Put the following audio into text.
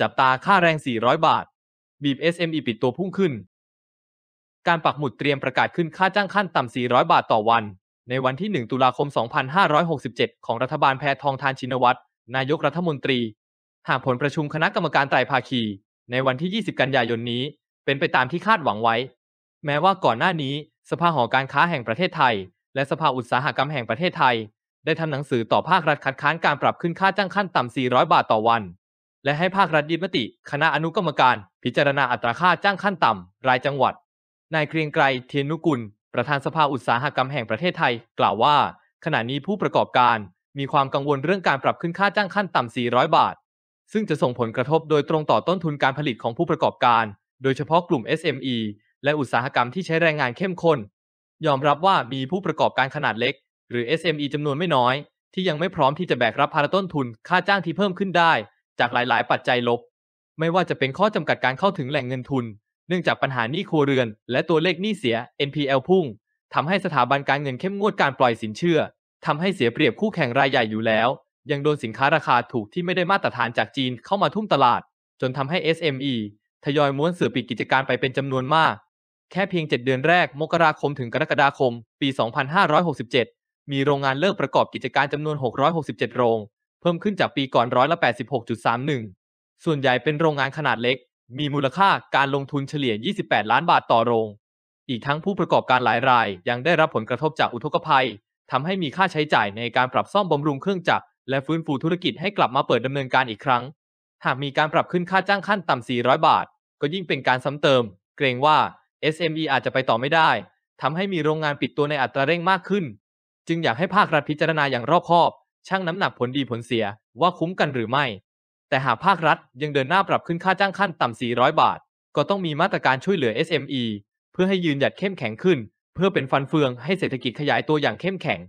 จับตาค่าแรง 400 บาท บีบ SME ปิดตัวพุ่งขึ้น การปักหมุดเตรียมประกาศขึ้นค่าจ้างขั้นต่ำ 400 บาทต่อวัน ในวันที่ 1 ตุลาคม 2567 ของรัฐบาลแพทองทานชินวัตรนายกรัฐมนตรี หากผลประชุมคณะกรรมการไตรภาคี ในวันที่ 20 กันยายนนี้ เป็นไปตามที่คาดหวังไว้ แม้ว่าก่อนหน้านี้ สภาหอการค้าแห่งประเทศไทย และสภาอุตสาหกรรมแห่งประเทศไทย ได้ทำหนังสือต่อภาครัฐคัดค้านการปรับขึ้นค่าจ้างขั้นต่ำ 400 บาทต่อวันและให้ภาครัฐยึดนมติ คณะอนุกรรมการ พิจารณาอัตราค่าจ้างขั้นต่ำ รายจังหวัด นายเกรียงไกรเทียนนุกุลประธานสภาอุตสาหกรรมแห่งประเทศไทย กล่าวว่า ขณะนี้ผู้ประกอบการมีความกังวลเรื่องการปรับขึ้นค่าจ้างขั้นต่ำ 400 บาท ซึ่งจะส่งผลกระทบโดยตรงต่อต้นทุนการผลิตของผู้ประกอบการ โดยเฉพาะกลุ่ม SME และอุตสาหกรรมที่ใช้แรงงานเข้มข้นยอมรับว่ามีผู้ประกอบการขนาดเล็ก หรือ SME จำนวนไม่น้อย ที่ยังไม่พร้อมที่จะแบกรับภาระต้นทุนค่าจ้างที่เพิ่มขึ้นได้จากหลาย ๆ ปัจจัยลบ ไม่ว่าจะเป็นข้อจำกัดการเข้าถึงแหล่งเงินทุน เนื่องจากปัญหาหนี้ครัวเรือน และตัวเลขหนี้เสีย NPL พุ่ง ทำให้สถาบันการเงินเข้มงวดการปล่อยสินเชื่อ ทำให้เสียเปรียบคู่แข่งรายใหญ่อยู่แล้ว ยังโดนสินค้าราคาถูกที่ไม่ได้มาตรฐานจากจีนเข้ามาทุ่มตลาด จนทำให้ SME ทยอยม้วนเสือปิดกิจการไปเป็นจำนวนมาก แค่เพียง 7 เดือนแรก มกราคมถึงกรกฎาคมปี2567มีโรงงานเลิกประกอบกิจการจำนวน667โรงเพิ่มขึ้นจากปีก่อนร้อยละ86.31 ส่วนใหญ่เป็นโรงงานขนาดเล็ก มีมูลค่าการลงทุนเฉลี่ย 28 ล้านบาทต่อโรง อีกทั้งผู้ประกอบการหลายรายยังได้รับผลกระทบจากอุทกภัย ทำให้มีค่าใช้จ่ายในการปรับซ่อมบำรุงเครื่องจักรและฟื้นฟูธุรกิจให้กลับมาเปิดดำเนินการอีกครั้ง หากมีการปรับขึ้นค่าจ้างขั้นต่ำ 400 บาท ก็ยิ่งเป็นการซ้ำเติม เกรงว่า SME อาจจะไปต่อไม่ได้ ทำให้มีโรงงานปิดตัวในอัตราเร่งมากขึ้น จึงอยากให้ภาครัฐพิจารณาอย่างรอบคอบชั่งน้ำหนักผลดีผลเสียว่าคุ้มกันหรือไม่ แต่หากภาครัฐยังเดินหน้าปรับขึ้นค่าจ้างขั้นต่ำ 400 บาท ก็ต้องมีมาตรการช่วยเหลือ SME เพื่อให้ยืนหยัดเข้มแข็งขึ้น เพื่อเป็นฟันเฟืองให้เศรษฐกิจขยายตัวอย่างเข้มแข็ง